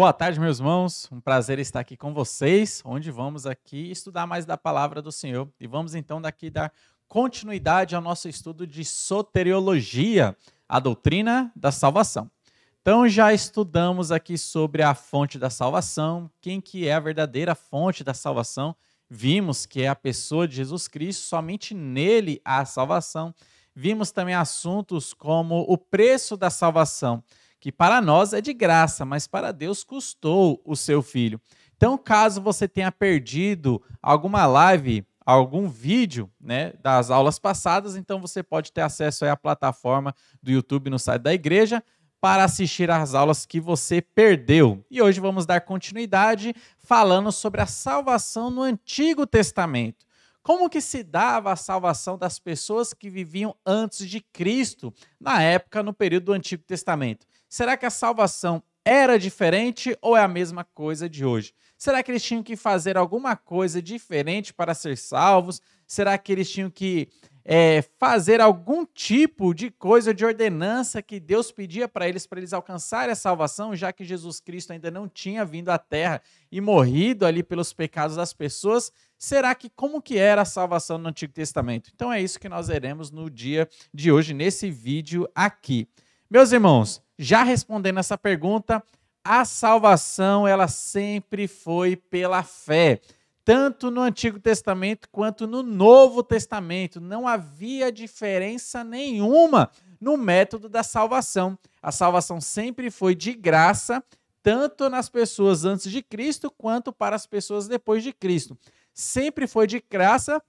Boa tarde, meus irmãos. Um prazer estar aqui com vocês, onde vamos aqui estudar mais da palavra do Senhor. E vamos então daqui dar continuidade ao nosso estudo de soteriologia, a doutrina da salvação. Então já estudamos aqui sobre a fonte da salvação, quem que é a verdadeira fonte da salvação. Vimos que é a pessoa de Jesus Cristo, somente nele há salvação. Vimos também assuntos como o preço da salvação que para nós é de graça, mas para Deus custou o seu filho. Então, caso você tenha perdido alguma live, algum vídeo né, das aulas passadas, então você pode ter acesso à plataforma do YouTube no site da igreja para assistir às aulas que você perdeu. E hoje vamos dar continuidade falando sobre a salvação no Antigo Testamento. Como que se dava a salvação das pessoas que viviam antes de Cristo, na época, no período do Antigo Testamento? Será que a salvação era diferente ou é a mesma coisa de hoje? Será que eles tinham que fazer alguma coisa diferente para ser salvos? Será que eles tinham que é, fazer algum tipo de coisa de ordenança que Deus pedia para eles, para eles alcançarem a salvação, já que Jesus Cristo ainda não tinha vindo à terra e morrido ali pelos pecados das pessoas? Será que como que era a salvação no Antigo Testamento? Então é isso que nós veremos no dia de hoje, nesse vídeo aqui. Meus irmãos, já respondendo essa pergunta, a salvação ela sempre foi pela fé, tanto no Antigo Testamento quanto no Novo Testamento. Não havia diferença nenhuma no método da salvação. A salvação sempre foi de graça, tanto nas pessoas antes de Cristo quanto para as pessoas depois de Cristo. Sempre foi de graça.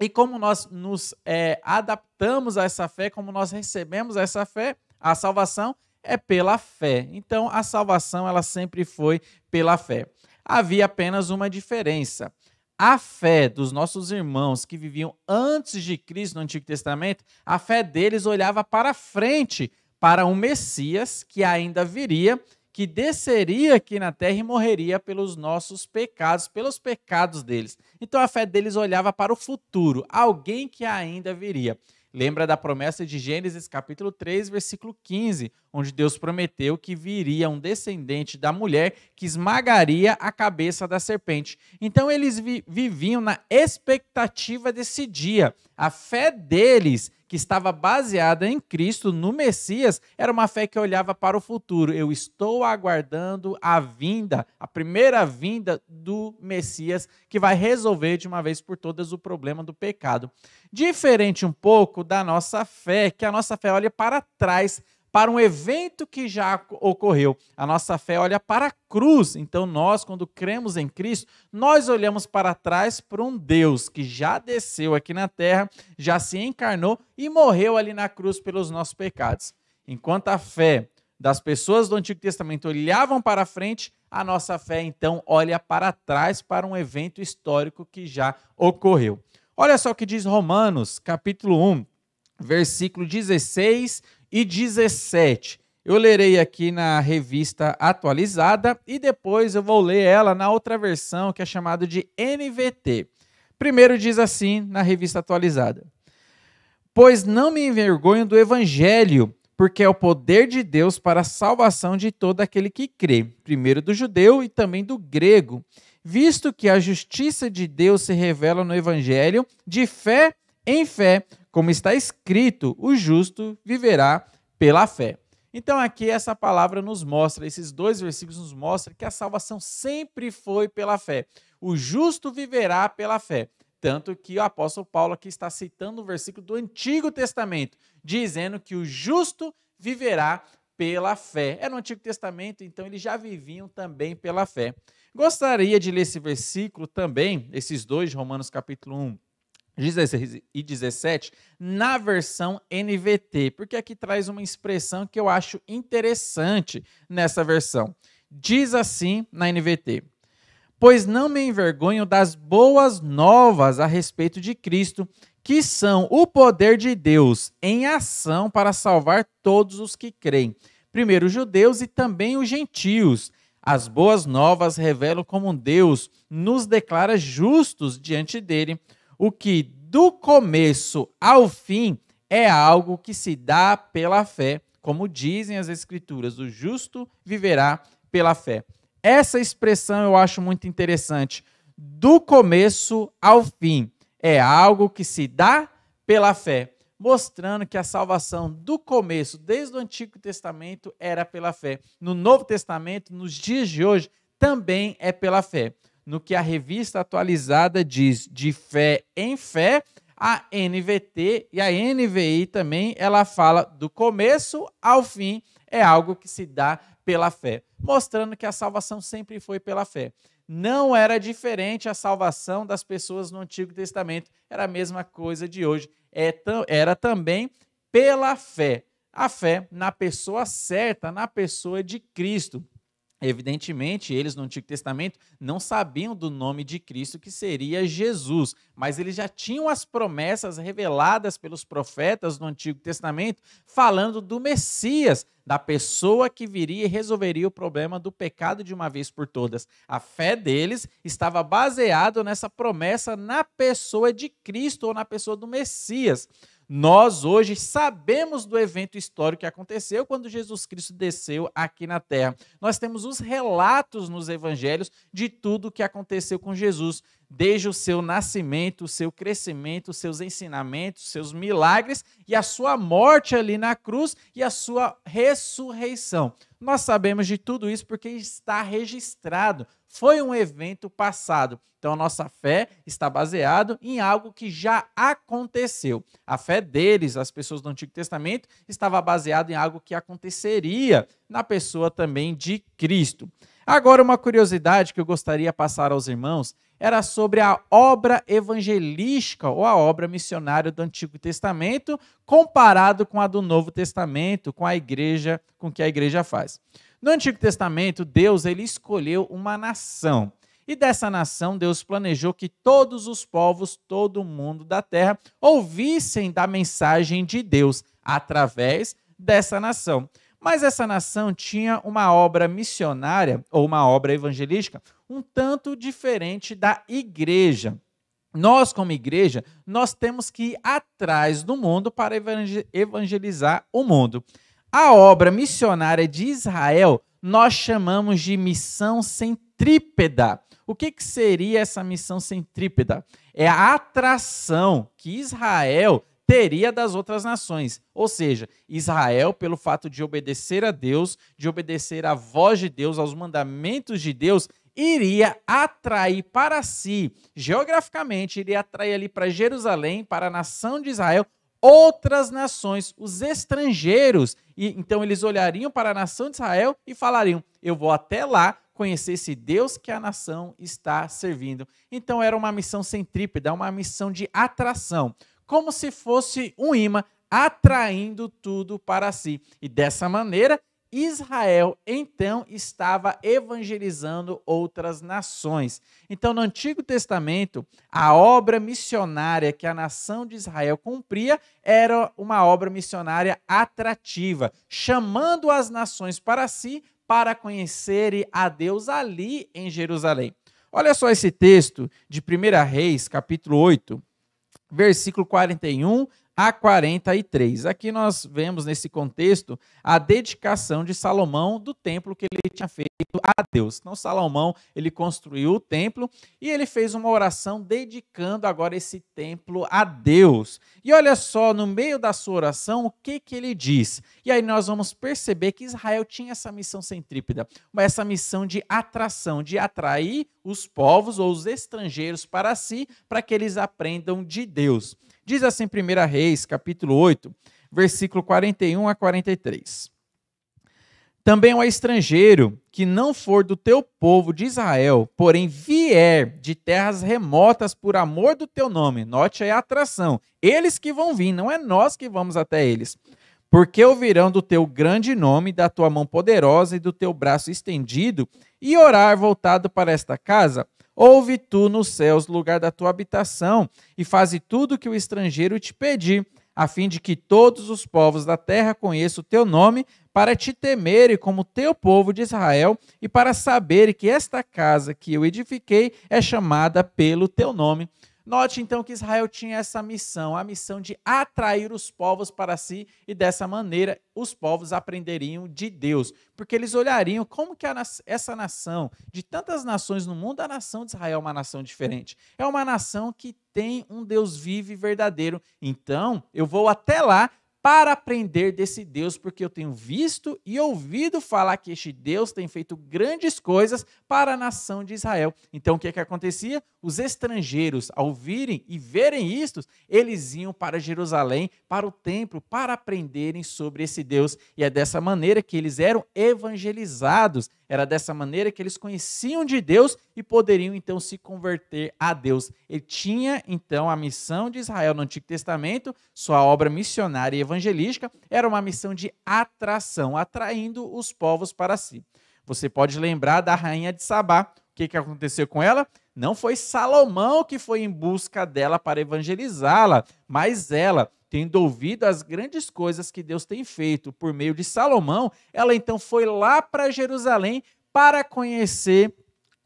E como nós nos é, adaptamos a essa fé, como nós recebemos essa fé, a salvação é pela fé. Então, a salvação ela sempre foi pela fé. Havia apenas uma diferença. A fé dos nossos irmãos que viviam antes de Cristo no Antigo Testamento, a fé deles olhava para frente, para um Messias que ainda viria, que desceria aqui na terra e morreria pelos nossos pecados, pelos pecados deles. Então a fé deles olhava para o futuro, alguém que ainda viria. Lembra da promessa de Gênesis capítulo 3, versículo 15, onde Deus prometeu que viria um descendente da mulher que esmagaria a cabeça da serpente. Então eles vi viviam na expectativa desse dia. A fé deles, que estava baseada em Cristo, no Messias, era uma fé que olhava para o futuro. Eu estou aguardando a vinda, a primeira vinda do Messias, que vai resolver de uma vez por todas o problema do pecado. Diferente um pouco da nossa fé, que a nossa fé olha para trás para um evento que já ocorreu. A nossa fé olha para a cruz. Então, nós, quando cremos em Cristo, nós olhamos para trás para um Deus que já desceu aqui na terra, já se encarnou e morreu ali na cruz pelos nossos pecados. Enquanto a fé das pessoas do Antigo Testamento olhavam para frente, a nossa fé então olha para trás para um evento histórico que já ocorreu. Olha só o que diz Romanos, capítulo 1, versículo 16 e 17. Eu lerei aqui na revista atualizada e depois eu vou ler ela na outra versão que é chamada de NVT. Primeiro diz assim na revista atualizada: Pois não me envergonho do evangelho, porque é o poder de Deus para a salvação de todo aquele que crê, primeiro do judeu e também do grego, visto que a justiça de Deus se revela no evangelho de fé em fé, como está escrito, o justo viverá pela fé. Então aqui essa palavra nos mostra, esses dois versículos nos mostram que a salvação sempre foi pela fé. O justo viverá pela fé. Tanto que o apóstolo Paulo aqui está citando um versículo do Antigo Testamento, dizendo que o justo viverá pela fé. É no Antigo Testamento, então eles já viviam também pela fé. Gostaria de ler esse versículo também, esses dois, Romanos capítulo 1 16 e 17 na versão NVT, porque aqui traz uma expressão que eu acho interessante nessa versão. Diz assim na NVT: Pois não me envergonho das boas novas a respeito de Cristo, que são o poder de Deus em ação para salvar todos os que creem, primeiro os judeus e também os gentios. As boas novas revelam como Deus nos declara justos diante dele o que do começo ao fim é algo que se dá pela fé, como dizem as Escrituras: o justo viverá pela fé. Essa expressão eu acho muito interessante. Do começo ao fim é algo que se dá pela fé, mostrando que a salvação do começo, desde o Antigo Testamento, era pela fé. No Novo Testamento, nos dias de hoje, também é pela fé no que a revista atualizada diz de fé em fé, a NVT e a NVI também, ela fala do começo ao fim, é algo que se dá pela fé, mostrando que a salvação sempre foi pela fé. Não era diferente a salvação das pessoas no Antigo Testamento, era a mesma coisa de hoje, é era também pela fé. A fé na pessoa certa, na pessoa de Cristo. Evidentemente, eles no Antigo Testamento não sabiam do nome de Cristo, que seria Jesus, mas eles já tinham as promessas reveladas pelos profetas no Antigo Testamento, falando do Messias, da pessoa que viria e resolveria o problema do pecado de uma vez por todas. A fé deles estava baseada nessa promessa na pessoa de Cristo ou na pessoa do Messias. Nós hoje sabemos do evento histórico que aconteceu quando Jesus Cristo desceu aqui na terra. Nós temos os relatos nos evangelhos de tudo o que aconteceu com Jesus, desde o seu nascimento, o seu crescimento, os seus ensinamentos, seus milagres e a sua morte ali na cruz e a sua ressurreição. Nós sabemos de tudo isso porque está registrado foi um evento passado. Então a nossa fé está baseada em algo que já aconteceu. A fé deles, as pessoas do Antigo Testamento, estava baseada em algo que aconteceria na pessoa também de Cristo. Agora, uma curiosidade que eu gostaria de passar aos irmãos era sobre a obra evangelística ou a obra missionária do Antigo Testamento comparado com a do Novo Testamento, com a igreja, com o que a igreja faz. No Antigo Testamento, Deus ele escolheu uma nação. E dessa nação, Deus planejou que todos os povos, todo mundo da terra, ouvissem da mensagem de Deus através dessa nação. Mas essa nação tinha uma obra missionária ou uma obra evangelística um tanto diferente da igreja. Nós, como igreja, nós temos que ir atrás do mundo para evangelizar o mundo. A obra missionária de Israel nós chamamos de missão centrípeda. O que, que seria essa missão centrípeda? É a atração que Israel teria das outras nações. Ou seja, Israel, pelo fato de obedecer a Deus, de obedecer à voz de Deus, aos mandamentos de Deus, iria atrair para si, geograficamente, iria atrair ali para Jerusalém, para a nação de Israel, outras nações, os estrangeiros. E então eles olhariam para a nação de Israel e falariam: Eu vou até lá conhecer esse Deus que a nação está servindo. Então era uma missão centrípeta, uma missão de atração, como se fosse um imã atraindo tudo para si. E dessa maneira, Israel então estava evangelizando outras nações. Então, no Antigo Testamento, a obra missionária que a nação de Israel cumpria era uma obra missionária atrativa, chamando as nações para si para conhecerem a Deus ali em Jerusalém. Olha só esse texto de 1 Reis, capítulo 8, versículo 41 a 43. Aqui nós vemos nesse contexto a dedicação de Salomão do templo que ele tinha feito a Deus. Então Salomão, ele construiu o templo e ele fez uma oração dedicando agora esse templo a Deus. E olha só, no meio da sua oração, o que que ele diz? E aí nós vamos perceber que Israel tinha essa missão centrípeta, essa missão de atração, de atrair os povos ou os estrangeiros para si, para que eles aprendam de Deus. Diz assim 1 Reis, capítulo 8, versículo 41 a 43. Também o estrangeiro que não for do teu povo de Israel, porém vier de terras remotas por amor do teu nome. Note aí a atração. Eles que vão vir, não é nós que vamos até eles. Porque ouvirão do teu grande nome, da tua mão poderosa e do teu braço estendido, e orar voltado para esta casa? Ouve tu nos céus, lugar da tua habitação, e faze tudo o que o estrangeiro te pedir, a fim de que todos os povos da terra conheçam o teu nome, para te temerem como teu povo de Israel, e para saberem que esta casa que eu edifiquei é chamada pelo teu nome. Note então que Israel tinha essa missão, a missão de atrair os povos para si e dessa maneira os povos aprenderiam de Deus, porque eles olhariam como que essa nação, de tantas nações no mundo, a nação de Israel é uma nação diferente. É uma nação que tem um Deus vivo e verdadeiro. Então, eu vou até lá para aprender desse Deus, porque eu tenho visto e ouvido falar que este Deus tem feito grandes coisas para a nação de Israel. Então o que é que acontecia? Os estrangeiros, ao ouvirem e verem isto, eles iam para Jerusalém, para o templo, para aprenderem sobre esse Deus. E é dessa maneira que eles eram evangelizados, era dessa maneira que eles conheciam de Deus e poderiam então se converter a Deus. Ele tinha então a missão de Israel no Antigo Testamento, sua obra missionária e evangelística era uma missão de atração, atraindo os povos para si. Você pode lembrar da rainha de Sabá. O que, que aconteceu com ela? Não foi Salomão que foi em busca dela para evangelizá-la, mas ela, tendo ouvido as grandes coisas que Deus tem feito por meio de Salomão, ela então foi lá para Jerusalém para conhecer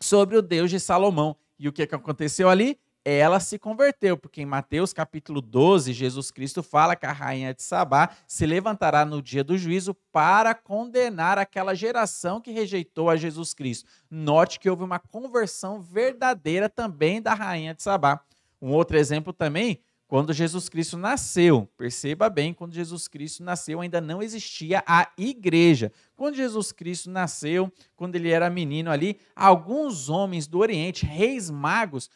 sobre o Deus de Salomão. E o que, que aconteceu ali? ela se converteu, porque em Mateus capítulo 12, Jesus Cristo fala que a rainha de Sabá se levantará no dia do juízo para condenar aquela geração que rejeitou a Jesus Cristo. Note que houve uma conversão verdadeira também da rainha de Sabá. Um outro exemplo também quando Jesus Cristo nasceu, perceba bem, quando Jesus Cristo nasceu ainda não existia a igreja. Quando Jesus Cristo nasceu, quando ele era menino ali, alguns homens do Oriente, reis magos,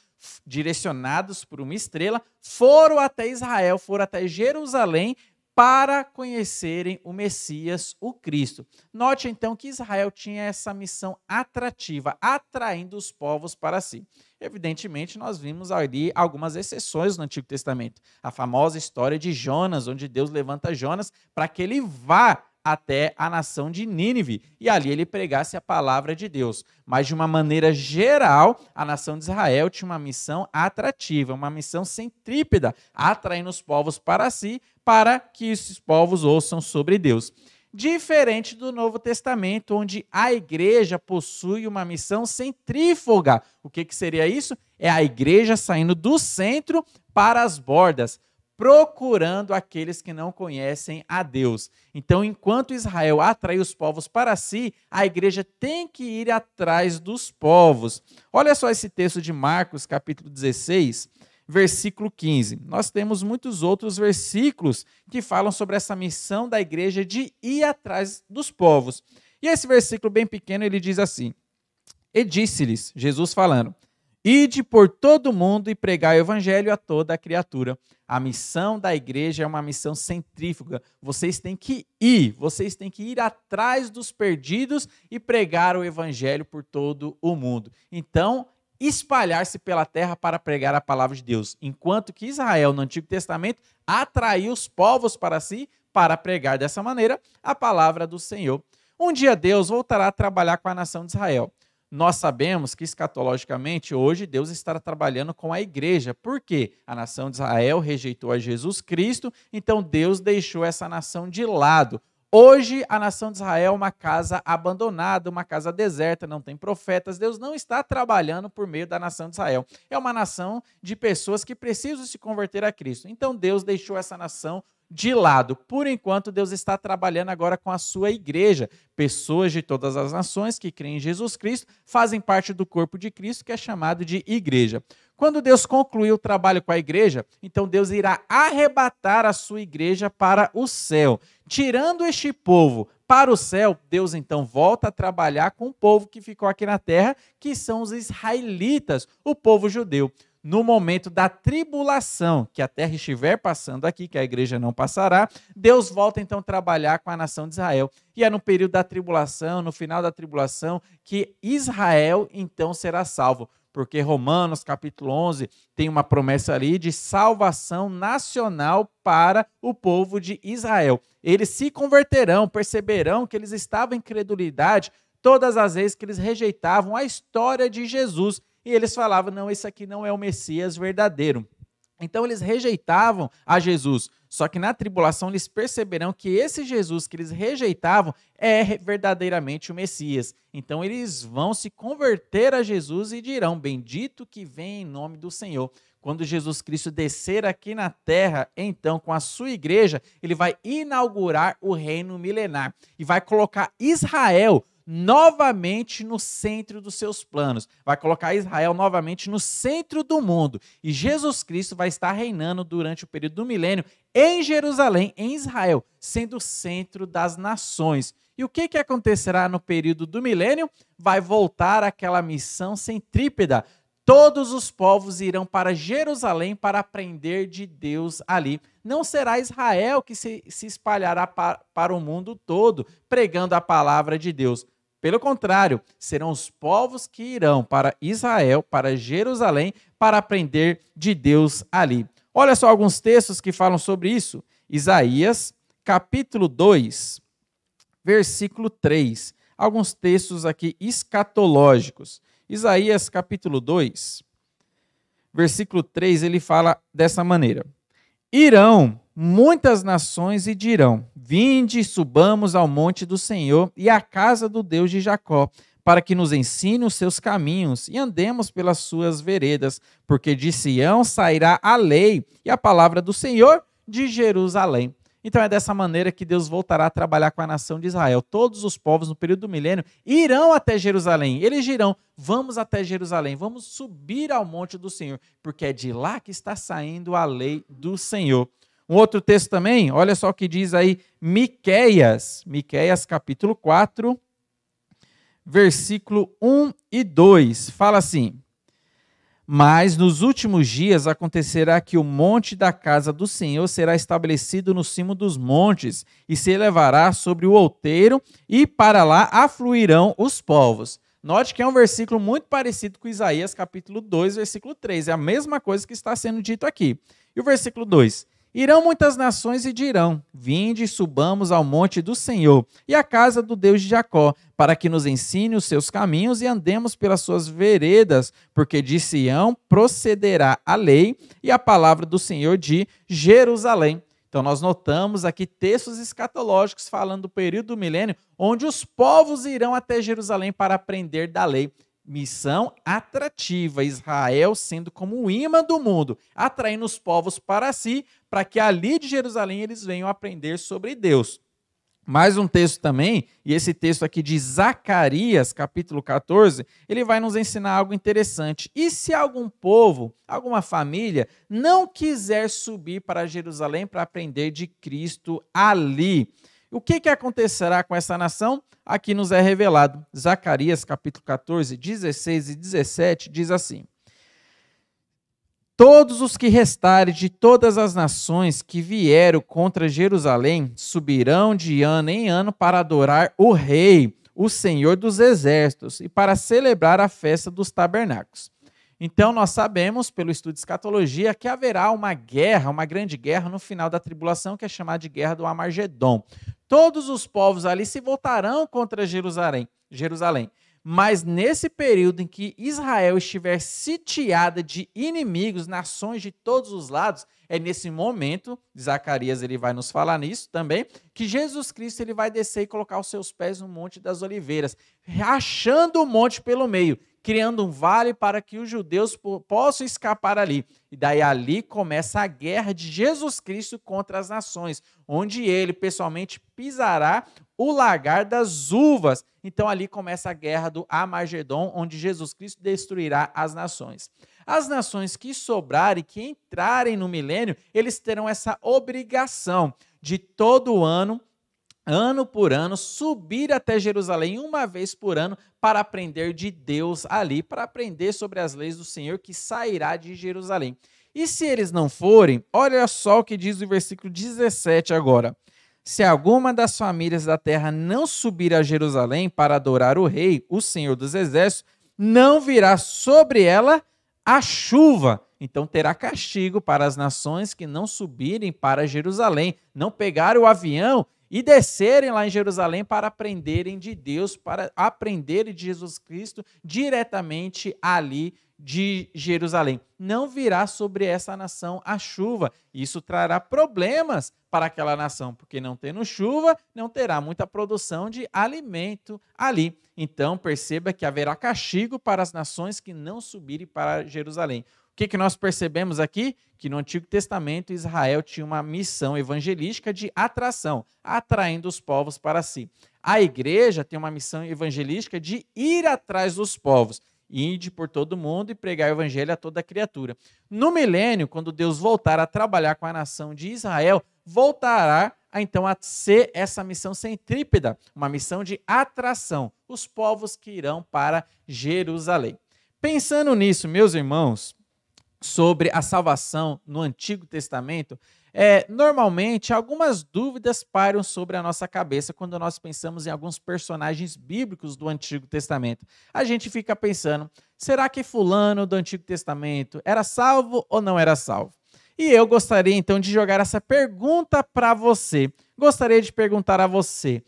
direcionados por uma estrela, foram até Israel, foram até Jerusalém para conhecerem o Messias, o Cristo. Note então que Israel tinha essa missão atrativa, atraindo os povos para si. Evidentemente, nós vimos ali algumas exceções no Antigo Testamento. A famosa história de Jonas, onde Deus levanta Jonas para que ele vá até a nação de Nínive e ali ele pregasse a palavra de Deus. Mas de uma maneira geral, a nação de Israel tinha uma missão atrativa, uma missão centrípeda, atraindo os povos para si, para que esses povos ouçam sobre Deus. Diferente do Novo Testamento, onde a igreja possui uma missão centrífuga. O que, que seria isso? É a igreja saindo do centro para as bordas procurando aqueles que não conhecem a Deus. Então, enquanto Israel atrai os povos para si, a igreja tem que ir atrás dos povos. Olha só esse texto de Marcos, capítulo 16, versículo 15. Nós temos muitos outros versículos que falam sobre essa missão da igreja de ir atrás dos povos. E esse versículo bem pequeno, ele diz assim: E disse-lhes, Jesus falando: Ide por todo mundo e pregar o evangelho a toda a criatura. A missão da igreja é uma missão centrífuga. Vocês têm que ir, vocês têm que ir atrás dos perdidos e pregar o evangelho por todo o mundo. Então, espalhar-se pela terra para pregar a palavra de Deus, enquanto que Israel no Antigo Testamento atraiu os povos para si para pregar dessa maneira a palavra do Senhor. Um dia Deus voltará a trabalhar com a nação de Israel nós sabemos que escatologicamente hoje Deus está trabalhando com a igreja. Por quê? A nação de Israel rejeitou a Jesus Cristo, então Deus deixou essa nação de lado. Hoje a nação de Israel é uma casa abandonada, uma casa deserta, não tem profetas. Deus não está trabalhando por meio da nação de Israel. É uma nação de pessoas que precisam se converter a Cristo. Então Deus deixou essa nação de lado. Por enquanto, Deus está trabalhando agora com a sua igreja. Pessoas de todas as nações que creem em Jesus Cristo fazem parte do corpo de Cristo, que é chamado de igreja. Quando Deus concluir o trabalho com a igreja, então Deus irá arrebatar a sua igreja para o céu. Tirando este povo para o céu, Deus então volta a trabalhar com o povo que ficou aqui na terra, que são os israelitas, o povo judeu no momento da tribulação que a terra estiver passando aqui, que a igreja não passará, Deus volta então a trabalhar com a nação de Israel. E é no período da tribulação, no final da tribulação, que Israel então será salvo. Porque Romanos capítulo 11 tem uma promessa ali de salvação nacional para o povo de Israel. Eles se converterão, perceberão que eles estavam em credulidade todas as vezes que eles rejeitavam a história de Jesus e eles falavam: não, esse aqui não é o Messias verdadeiro. Então eles rejeitavam a Jesus. Só que na tribulação eles perceberão que esse Jesus que eles rejeitavam é verdadeiramente o Messias. Então eles vão se converter a Jesus e dirão: Bendito que vem em nome do Senhor. Quando Jesus Cristo descer aqui na terra, então com a sua igreja, ele vai inaugurar o reino milenar e vai colocar Israel novamente no centro dos seus planos. Vai colocar Israel novamente no centro do mundo. E Jesus Cristo vai estar reinando durante o período do milênio em Jerusalém, em Israel, sendo o centro das nações. E o que, que acontecerá no período do milênio? Vai voltar aquela missão centrípeda todos os povos irão para Jerusalém para aprender de Deus ali. Não será Israel que se, se espalhará para, para o mundo todo, pregando a palavra de Deus, pelo contrário, serão os povos que irão para Israel, para Jerusalém, para aprender de Deus ali. Olha só alguns textos que falam sobre isso. Isaías, capítulo 2, versículo 3. Alguns textos aqui escatológicos. Isaías, capítulo 2, versículo 3, ele fala dessa maneira: Irão muitas nações e dirão: Vinde, subamos ao monte do Senhor e à casa do Deus de Jacó, para que nos ensine os seus caminhos e andemos pelas suas veredas, porque de Sião sairá a lei e a palavra do Senhor de Jerusalém. Então é dessa maneira que Deus voltará a trabalhar com a nação de Israel. Todos os povos no período do milênio irão até Jerusalém. Eles dirão: vamos até Jerusalém, vamos subir ao monte do Senhor, porque é de lá que está saindo a lei do Senhor. Um outro texto também, olha só o que diz aí Miqueias, Miqueias capítulo 4, versículo 1 e 2. Fala assim: mas nos últimos dias acontecerá que o monte da casa do Senhor será estabelecido no cimo dos montes e se elevará sobre o outeiro, e para lá afluirão os povos. Note que é um versículo muito parecido com Isaías capítulo 2, versículo 3. É a mesma coisa que está sendo dito aqui. E o versículo 2: Irão muitas nações e dirão: Vinde e subamos ao monte do Senhor e à casa do Deus de Jacó, para que nos ensine os seus caminhos e andemos pelas suas veredas, porque de Sião procederá a lei e a palavra do Senhor de Jerusalém. Então, nós notamos aqui textos escatológicos falando do período do milênio, onde os povos irão até Jerusalém para aprender da lei. Missão atrativa, Israel sendo como o imã do mundo, atraindo os povos para si, para que ali de Jerusalém eles venham aprender sobre Deus. Mais um texto também, e esse texto aqui de Zacarias, capítulo 14, ele vai nos ensinar algo interessante. E se algum povo, alguma família, não quiser subir para Jerusalém para aprender de Cristo ali? O que, que acontecerá com essa nação? Aqui nos é revelado. Zacarias, capítulo 14, 16 e 17, diz assim: Todos os que restarem de todas as nações que vieram contra Jerusalém subirão de ano em ano para adorar o Rei, o Senhor dos Exércitos, e para celebrar a festa dos tabernáculos. Então, nós sabemos, pelo estudo de escatologia, que haverá uma guerra, uma grande guerra no final da tribulação, que é chamada de guerra do Amargedon. Todos os povos ali se voltarão contra Jerusalém. Jerusalém. Mas nesse período em que Israel estiver sitiada de inimigos, nações de todos os lados, é nesse momento, Zacarias ele vai nos falar nisso também, que Jesus Cristo ele vai descer e colocar os seus pés no Monte das Oliveiras, rachando o monte pelo meio, criando um vale para que os judeus possam escapar ali. E daí ali começa a guerra de Jesus Cristo contra as nações, onde ele pessoalmente pisará o lagar das uvas. Então ali começa a guerra do Amagedon, onde Jesus Cristo destruirá as nações. As nações que sobrarem, que entrarem no milênio, eles terão essa obrigação de todo ano ano por ano, subir até Jerusalém uma vez por ano para aprender de Deus ali, para aprender sobre as leis do Senhor que sairá de Jerusalém. E se eles não forem, olha só o que diz o versículo 17 agora. Se alguma das famílias da terra não subir a Jerusalém para adorar o rei, o Senhor dos Exércitos, não virá sobre ela a chuva. Então terá castigo para as nações que não subirem para Jerusalém, não pegar o avião e descerem lá em Jerusalém para aprenderem de Deus, para aprenderem de Jesus Cristo diretamente ali de Jerusalém. Não virá sobre essa nação a chuva. Isso trará problemas para aquela nação, porque não tendo chuva, não terá muita produção de alimento ali. Então, perceba que haverá castigo para as nações que não subirem para Jerusalém que, que nós percebemos aqui? Que no Antigo Testamento Israel tinha uma missão evangelística de atração, atraindo os povos para si. A igreja tem uma missão evangelística de ir atrás dos povos, ir por todo mundo e pregar o evangelho a toda criatura. No milênio, quando Deus voltar a trabalhar com a nação de Israel, voltará a, então a ser essa missão centrípeda, uma missão de atração, os povos que irão para Jerusalém. Pensando nisso, meus irmãos, sobre a salvação no Antigo Testamento, é, normalmente algumas dúvidas param sobre a nossa cabeça quando nós pensamos em alguns personagens bíblicos do Antigo Testamento. A gente fica pensando: será que Fulano do Antigo Testamento era salvo ou não era salvo? E eu gostaria então de jogar essa pergunta para você. Gostaria de perguntar a você: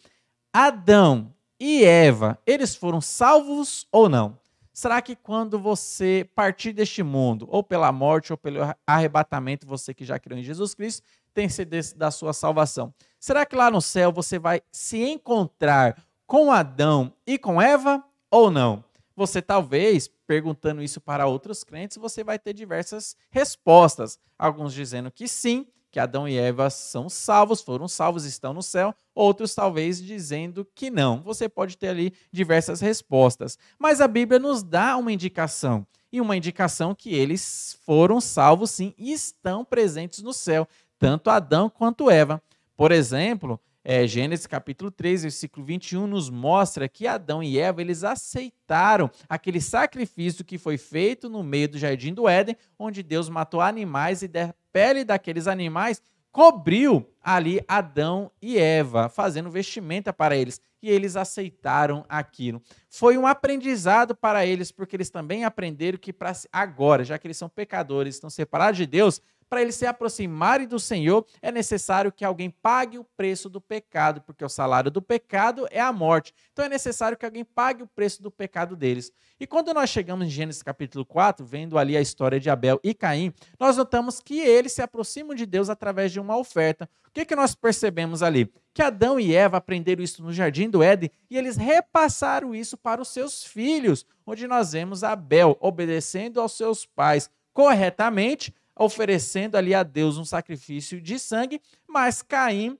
Adão e Eva, eles foram salvos ou não? Será que quando você partir deste mundo, ou pela morte, ou pelo arrebatamento, você que já criou em Jesus Cristo, tem sede da sua salvação? Será que lá no céu você vai se encontrar com Adão e com Eva ou não? Você talvez, perguntando isso para outros crentes, você vai ter diversas respostas. Alguns dizendo que sim, que Adão e Eva são salvos, foram salvos, estão no céu, outros talvez dizendo que não. Você pode ter ali diversas respostas, mas a Bíblia nos dá uma indicação. E uma indicação que eles foram salvos sim e estão presentes no céu, tanto Adão quanto Eva. Por exemplo, é, Gênesis capítulo 3, versículo 21, nos mostra que Adão e Eva eles aceitaram aquele sacrifício que foi feito no meio do jardim do Éden, onde Deus matou animais e de pele daqueles animais, cobriu ali Adão e Eva, fazendo vestimenta para eles. E eles aceitaram aquilo. Foi um aprendizado para eles, porque eles também aprenderam que para agora, já que eles são pecadores, estão separados de Deus, para eles se aproximarem do Senhor, é necessário que alguém pague o preço do pecado, porque o salário do pecado é a morte. Então é necessário que alguém pague o preço do pecado deles. E quando nós chegamos em Gênesis capítulo 4, vendo ali a história de Abel e Caim, nós notamos que eles se aproximam de Deus através de uma oferta. O que, que nós percebemos ali? Que Adão e Eva aprenderam isso no jardim do Éden e eles repassaram isso para os seus filhos, onde nós vemos Abel obedecendo aos seus pais corretamente, oferecendo ali a Deus um sacrifício de sangue, mas Caim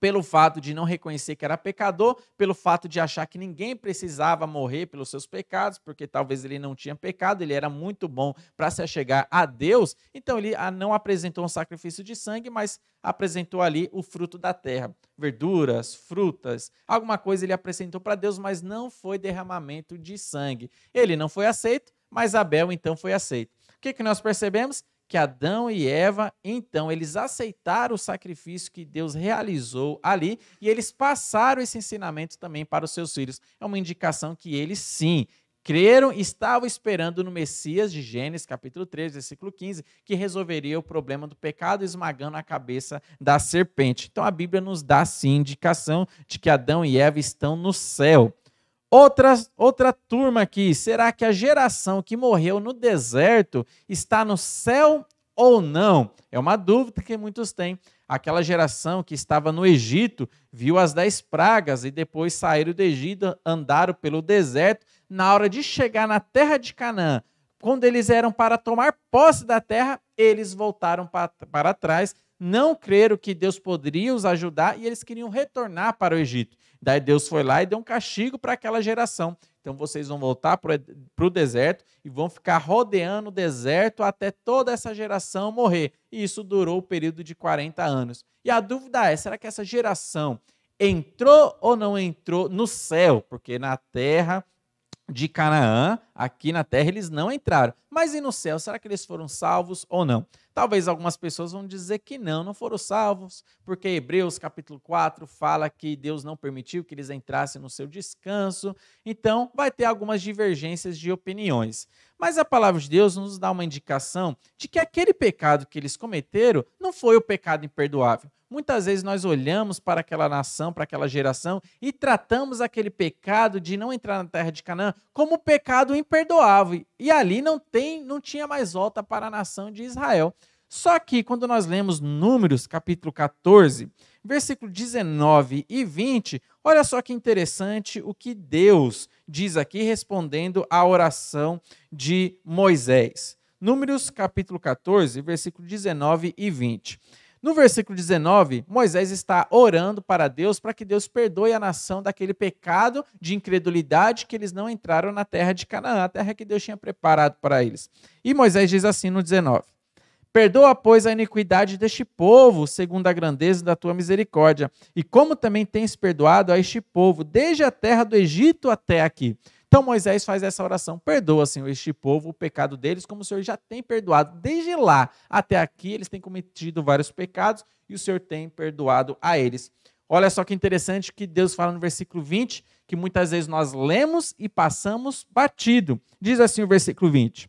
pelo fato de não reconhecer que era pecador, pelo fato de achar que ninguém precisava morrer pelos seus pecados, porque talvez ele não tinha pecado, ele era muito bom para se achegar a Deus, então ele ah, não apresentou um sacrifício de sangue, mas apresentou ali o fruto da terra, verduras, frutas, alguma coisa ele apresentou para Deus, mas não foi derramamento de sangue. Ele não foi aceito, mas Abel então foi aceito. O que, que nós percebemos? que Adão e Eva, então, eles aceitaram o sacrifício que Deus realizou ali e eles passaram esse ensinamento também para os seus filhos. É uma indicação que eles sim creram e estavam esperando no Messias de Gênesis, capítulo 3, versículo 15, que resolveria o problema do pecado esmagando a cabeça da serpente. Então a Bíblia nos dá sim indicação de que Adão e Eva estão no céu. Outra, outra turma aqui. Será que a geração que morreu no deserto está no céu ou não? É uma dúvida que muitos têm. Aquela geração que estava no Egito viu as dez pragas e depois saíram do Egito, andaram pelo deserto. Na hora de chegar na terra de Canaã, quando eles eram para tomar posse da terra, eles voltaram para, para trás, não creram que Deus poderia os ajudar e eles queriam retornar para o Egito. Daí Deus foi lá e deu um castigo para aquela geração. Então vocês vão voltar para o deserto e vão ficar rodeando o deserto até toda essa geração morrer. E isso durou o um período de 40 anos. E a dúvida é: será que essa geração entrou ou não entrou no céu? Porque na terra de Canaã, aqui na terra, eles não entraram. Mas e no céu, será que eles foram salvos ou não? Talvez algumas pessoas vão dizer que não, não foram salvos, porque Hebreus capítulo 4 fala que Deus não permitiu que eles entrassem no seu descanso. Então, vai ter algumas divergências de opiniões. Mas a palavra de Deus nos dá uma indicação de que aquele pecado que eles cometeram não foi o pecado imperdoável Muitas vezes nós olhamos para aquela nação, para aquela geração e tratamos aquele pecado de não entrar na terra de Canaã como pecado imperdoável. E ali não tem, não tinha mais volta para a nação de Israel. Só que quando nós lemos Números, capítulo 14, versículo 19 e 20, olha só que interessante o que Deus diz aqui respondendo à oração de Moisés. Números capítulo 14, versículo 19 e 20. No versículo 19, Moisés está orando para Deus para que Deus perdoe a nação daquele pecado de incredulidade que eles não entraram na terra de Canaã, a terra que Deus tinha preparado para eles. E Moisés diz assim no 19: Perdoa, pois, a iniquidade deste povo, segundo a grandeza da tua misericórdia, e como também tens perdoado a este povo, desde a terra do Egito até aqui. Então Moisés faz essa oração: Perdoa, Senhor, este povo, o pecado deles, como o Senhor já tem perdoado. Desde lá até aqui, eles têm cometido vários pecados e o Senhor tem perdoado a eles. Olha só que interessante que Deus fala no versículo 20, que muitas vezes nós lemos e passamos batido. Diz assim o versículo 20: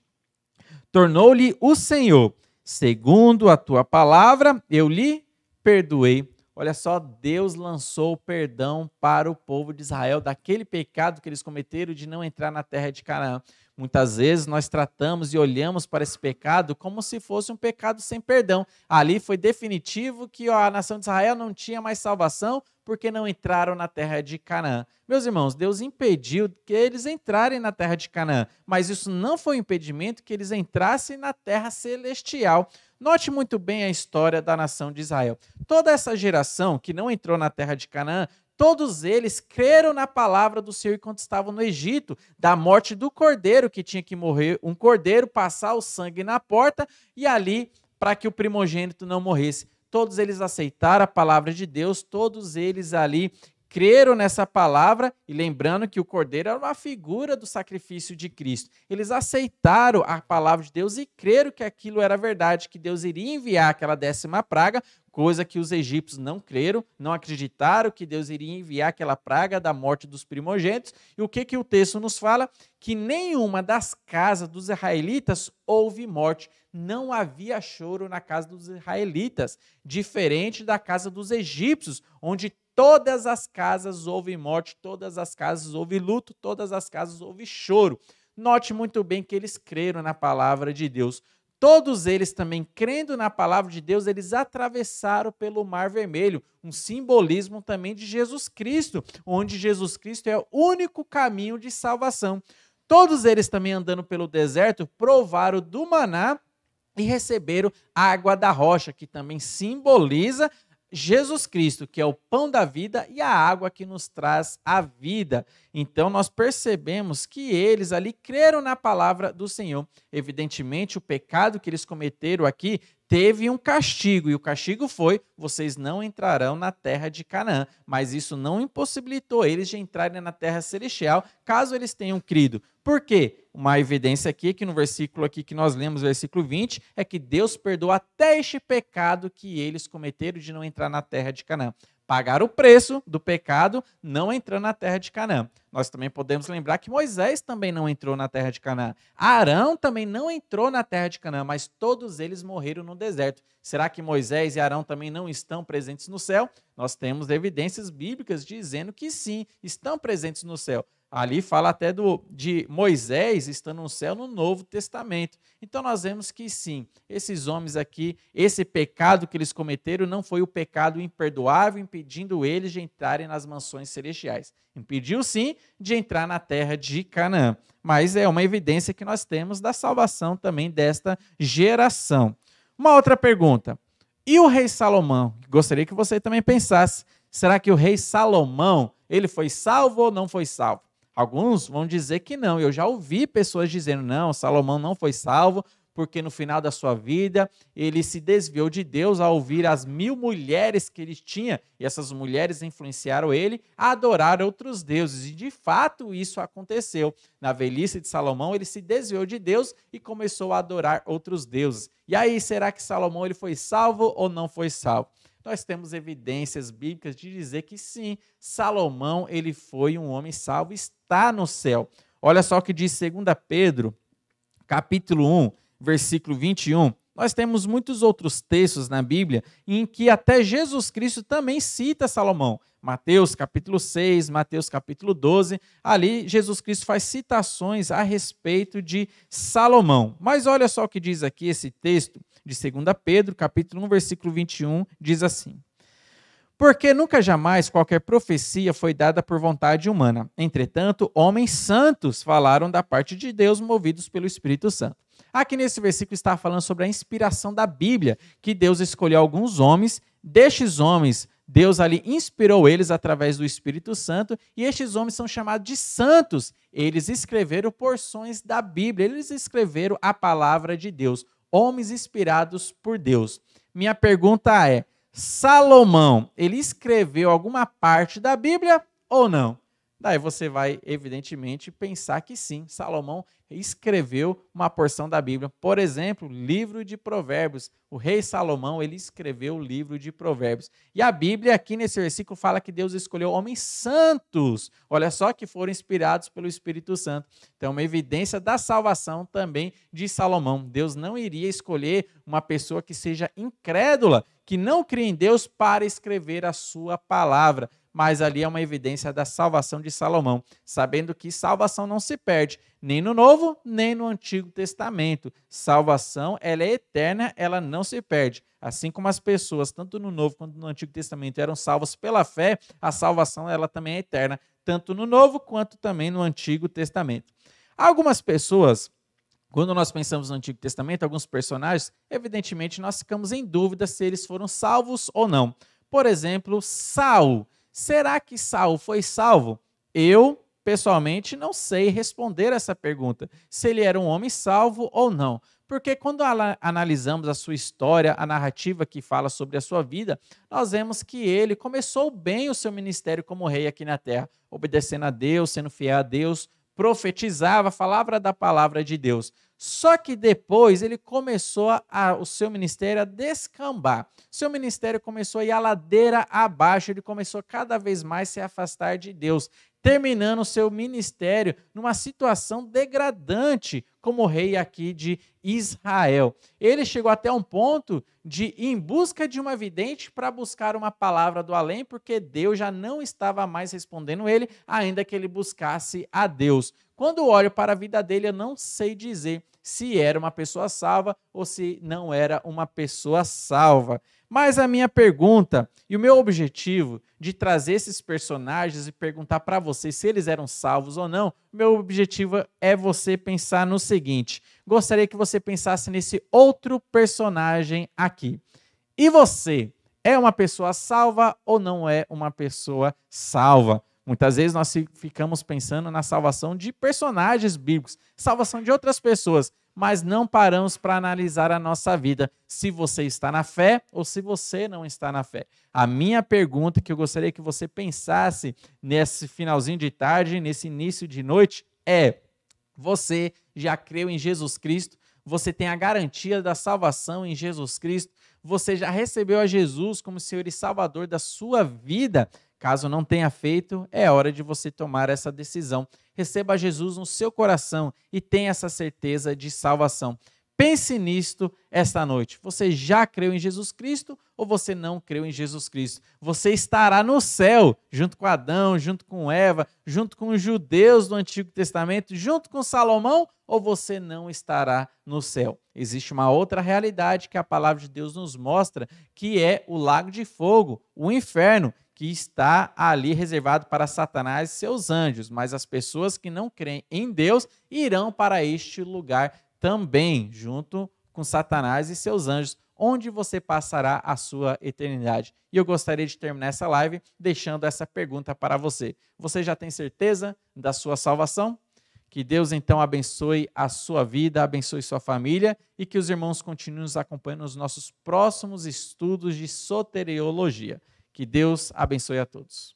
Tornou-lhe o Senhor, segundo a tua palavra, eu lhe perdoei Olha só, Deus lançou perdão para o povo de Israel daquele pecado que eles cometeram de não entrar na terra de Canaã. Muitas vezes nós tratamos e olhamos para esse pecado como se fosse um pecado sem perdão. Ali foi definitivo que a nação de Israel não tinha mais salvação porque não entraram na terra de Canaã. Meus irmãos, Deus impediu que eles entrarem na terra de Canaã, mas isso não foi um impedimento que eles entrassem na terra celestial. Note muito bem a história da nação de Israel. Toda essa geração que não entrou na terra de Canaã, todos eles creram na palavra do Senhor enquanto estavam no Egito, da morte do cordeiro, que tinha que morrer um cordeiro, passar o sangue na porta e ali para que o primogênito não morresse. Todos eles aceitaram a palavra de Deus, todos eles ali creram nessa palavra, e lembrando que o cordeiro era uma figura do sacrifício de Cristo. Eles aceitaram a palavra de Deus e creram que aquilo era verdade, que Deus iria enviar aquela décima praga, coisa que os egípcios não creram, não acreditaram que Deus iria enviar aquela praga da morte dos primogênitos. E o que, que o texto nos fala? Que nenhuma das casas dos israelitas houve morte. Não havia choro na casa dos israelitas, diferente da casa dos egípcios, onde todas as casas houve morte, todas as casas houve luto, todas as casas houve choro. Note muito bem que eles creram na palavra de Deus. Todos eles também, crendo na palavra de Deus, eles atravessaram pelo Mar Vermelho, um simbolismo também de Jesus Cristo, onde Jesus Cristo é o único caminho de salvação. Todos eles também andando pelo deserto, provaram do maná e receberam a água da rocha, que também simboliza Jesus Cristo, que é o pão da vida e a água que nos traz a vida. Então nós percebemos que eles ali creram na palavra do Senhor. Evidentemente, o pecado que eles cometeram aqui teve um castigo, e o castigo foi: vocês não entrarão na terra de Canaã. Mas isso não impossibilitou eles de entrarem na terra celestial, caso eles tenham crido. Por quê? Uma evidência aqui, que no versículo aqui que nós lemos, versículo 20, é que Deus perdoou até este pecado que eles cometeram de não entrar na terra de Canaã pagar o preço do pecado não entrando na terra de Canaã. Nós também podemos lembrar que Moisés também não entrou na terra de Canaã. Arão também não entrou na terra de Canaã, mas todos eles morreram no deserto. Será que Moisés e Arão também não estão presentes no céu? Nós temos evidências bíblicas dizendo que sim, estão presentes no céu. Ali fala até do, de Moisés estando no céu no Novo Testamento. Então nós vemos que sim, esses homens aqui, esse pecado que eles cometeram não foi o pecado imperdoável impedindo eles de entrarem nas mansões celestiais. Impediu sim de entrar na terra de Canaã, mas é uma evidência que nós temos da salvação também desta geração. Uma outra pergunta. E o rei Salomão? Gostaria que você também pensasse. Será que o rei Salomão, ele foi salvo ou não foi salvo? Alguns vão dizer que não. Eu já ouvi pessoas dizendo: não, Salomão não foi salvo, porque no final da sua vida ele se desviou de Deus ao ouvir as mil mulheres que ele tinha, e essas mulheres influenciaram ele a adorar outros deuses. E de fato isso aconteceu. Na velhice de Salomão, ele se desviou de Deus e começou a adorar outros deuses. E aí, será que Salomão ele foi salvo ou não foi salvo? Nós temos evidências bíblicas de dizer que sim, Salomão ele foi um homem salvo, está no céu. Olha só o que diz 2 Pedro, capítulo 1, versículo 21. Nós temos muitos outros textos na Bíblia em que até Jesus Cristo também cita Salomão. Mateus capítulo 6, Mateus capítulo 12, ali Jesus Cristo faz citações a respeito de Salomão. Mas olha só o que diz aqui esse texto de 2 Pedro, capítulo 1, versículo 21, diz assim: porque nunca jamais qualquer profecia foi dada por vontade humana. Entretanto, homens santos falaram da parte de Deus movidos pelo Espírito Santo. Aqui nesse versículo está falando sobre a inspiração da Bíblia, que Deus escolheu alguns homens, destes homens Deus ali inspirou eles através do Espírito Santo e estes homens são chamados de santos. Eles escreveram porções da Bíblia, eles escreveram a palavra de Deus, homens inspirados por Deus. Minha pergunta é: Salomão, ele escreveu alguma parte da Bíblia ou não? Daí você vai, evidentemente, pensar que sim, Salomão escreveu uma porção da Bíblia. Por exemplo, livro de Provérbios. O rei Salomão, ele escreveu o livro de Provérbios. E a Bíblia, aqui nesse versículo, fala que Deus escolheu homens santos. Olha só que foram inspirados pelo Espírito Santo. Então, uma evidência da salvação também de Salomão. Deus não iria escolher uma pessoa que seja incrédula, que não crê em Deus, para escrever a sua palavra mas ali é uma evidência da salvação de Salomão, sabendo que salvação não se perde, nem no Novo, nem no Antigo Testamento. Salvação, ela é eterna, ela não se perde. Assim como as pessoas, tanto no Novo quanto no Antigo Testamento, eram salvas pela fé, a salvação ela também é eterna, tanto no Novo quanto também no Antigo Testamento. Algumas pessoas quando nós pensamos no Antigo Testamento, alguns personagens, evidentemente nós ficamos em dúvida se eles foram salvos ou não. Por exemplo, Saul. Será que Saul foi salvo? Eu, pessoalmente, não sei responder essa pergunta, se ele era um homem salvo ou não. Porque quando analisamos a sua história, a narrativa que fala sobre a sua vida, nós vemos que ele começou bem o seu ministério como rei aqui na terra, obedecendo a Deus, sendo fiel a Deus, profetizava, falava da palavra de Deus. Só que depois ele começou a, o seu ministério a descambar. Seu ministério começou a ir a ladeira abaixo, ele começou cada vez mais a se afastar de Deus, terminando o seu ministério numa situação degradante como rei aqui de Israel. Ele chegou até um ponto de ir em busca de uma vidente para buscar uma palavra do além, porque Deus já não estava mais respondendo ele, ainda que ele buscasse a Deus. Quando olho para a vida dele, eu não sei dizer se era uma pessoa salva ou se não era uma pessoa salva. Mas a minha pergunta e o meu objetivo de trazer esses personagens e perguntar para vocês se eles eram salvos ou não, meu objetivo é você pensar no seguinte: gostaria que você pensasse nesse outro personagem aqui. E você é uma pessoa salva ou não é uma pessoa salva? Muitas vezes nós ficamos pensando na salvação de personagens bíblicos, salvação de outras pessoas, mas não paramos para analisar a nossa vida, se você está na fé ou se você não está na fé. A minha pergunta que eu gostaria que você pensasse nesse finalzinho de tarde, nesse início de noite, é: você já creu em Jesus Cristo? Você tem a garantia da salvação em Jesus Cristo? Você já recebeu a Jesus como Senhor e Salvador da sua vida? Caso não tenha feito, é hora de você tomar essa decisão. Receba Jesus no seu coração e tenha essa certeza de salvação. Pense nisto esta noite. Você já creu em Jesus Cristo ou você não creu em Jesus Cristo? Você estará no céu, junto com Adão, junto com Eva, junto com os judeus do Antigo Testamento, junto com Salomão, ou você não estará no céu? Existe uma outra realidade que a palavra de Deus nos mostra, que é o lago de fogo, o inferno que está ali reservado para Satanás e seus anjos, mas as pessoas que não creem em Deus irão para este lugar também, junto com Satanás e seus anjos, onde você passará a sua eternidade. E eu gostaria de terminar essa live deixando essa pergunta para você. Você já tem certeza da sua salvação? Que Deus então abençoe a sua vida, abençoe sua família e que os irmãos continuem nos acompanhando nos nossos próximos estudos de soteriologia. Que Deus abençoe a todos.